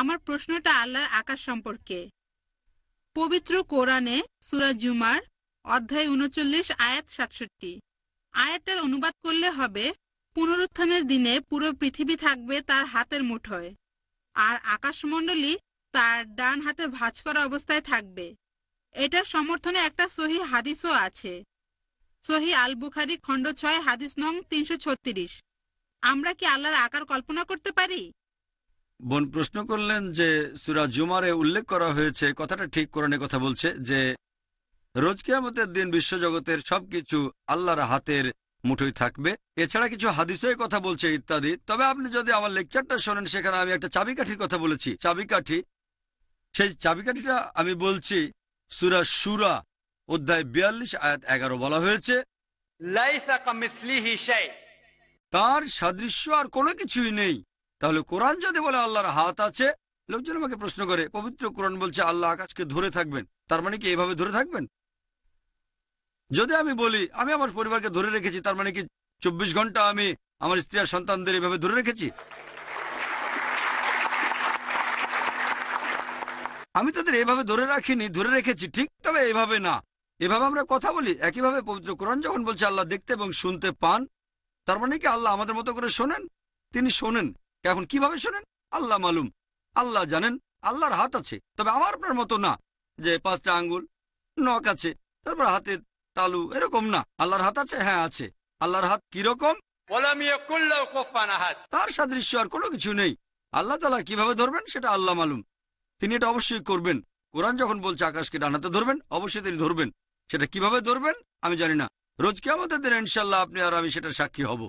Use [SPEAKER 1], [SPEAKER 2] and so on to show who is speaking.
[SPEAKER 1] আমার প্রশ্নটা আল্লাহর আকাশ সম্পর্কে পবিত্র কোরআনে সুরা জুমার অধ্যায় উনচল্লিশ আয়াত সাতষট্টি আয়াতটার অনুবাদ করলে হবে পুনরুত্থানের দিনে পুরো পৃথিবী থাকবে তার হাতের মুঠোয় আর আকাশমণ্ডলী তার ডান হাতে ভাজ করা অবস্থায় থাকবে এটার সমর্থনে একটা সহি হাদিসও আছে সহি আল বুখারি খণ্ড ছয় হাদিস নং তিনশো আমরা কি আল্লাহর আকার কল্পনা করতে পারি
[SPEAKER 2] বোন প্রশ্ন করলেন যে সুরা জুমারে উল্লেখ করা হয়েছে কথাটা ঠিক করণে কথা বলছে যে রোজ কিয়ামতের দিন বিশ্বজগতের সবকিছু আল্লাহর হাতের মুঠোই থাকবে এছাড়া কিছু হাদিসের কথা বলছে ইত্যাদি তবে আপনি যদি আমার লেকচারটা শোনেন সেখানে আমি একটা চাবিকাঠির কথা বলেছি চাবিকাঠি সেই চাবিকাঠিটা আমি বলছি সুরা সুরা অধ্যায় বিয়াল্লিশ আয়াত এগারো বলা হয়েছে তার সাদৃশ্য আর কোনো কিছুই নেই তাহলে কোরআন যদি বলে আল্লাহর হাত আছে লোকজন আমাকে প্রশ্ন করে পবিত্র কোরআন বলছে আল্লাহ আকাশকে ধরে থাকবেন তার মানে কি এভাবে ধরে থাকবেন যদি আমি বলি আমি আমার পরিবারকে ধরে রেখেছি তার মানে কি চব্বিশ ঘন্টা আমি আমার স্ত্রী আর সন্তানদের এভাবে ধরে রেখেছি আমি তাদের এভাবে ধরে রাখিনি ধরে রেখেছি ঠিক তবে এভাবে না এভাবে আমরা কথা বলি একইভাবে পবিত্র কোরআন যখন বলছে আল্লাহ দেখতে এবং শুনতে পান তার মানে কি আল্লাহ আমাদের মতো করে শোনেন তিনি শোনেন এখন কিভাবে শোনেন আল্লাহ মালুম আল্লাহ জানেন আল্লাহর হাত আছে তবে আমার আপনার মতো না যে পাঁচটা আঙ্গুল নখ আছে তারপর হাতে তালু এরকম না আল্লাহর হাত আছে হ্যাঁ আছে আল্লাহর হাত কিরকম তার সাদৃশ্য আর কোনো কিছু নেই আল্লাহ তালা কিভাবে ধরবেন সেটা আল্লাহ মালুম তিনি এটা অবশ্যই করবেন কোরআন যখন বলছে আকাশকে ডানাতে ধরবেন অবশ্যই তিনি ধরবেন সেটা কিভাবে ধরবেন আমি জানি না রোজকে আমাদের দিন ইনশাল্লাহ আপনি আর আমি সেটা সাক্ষী হব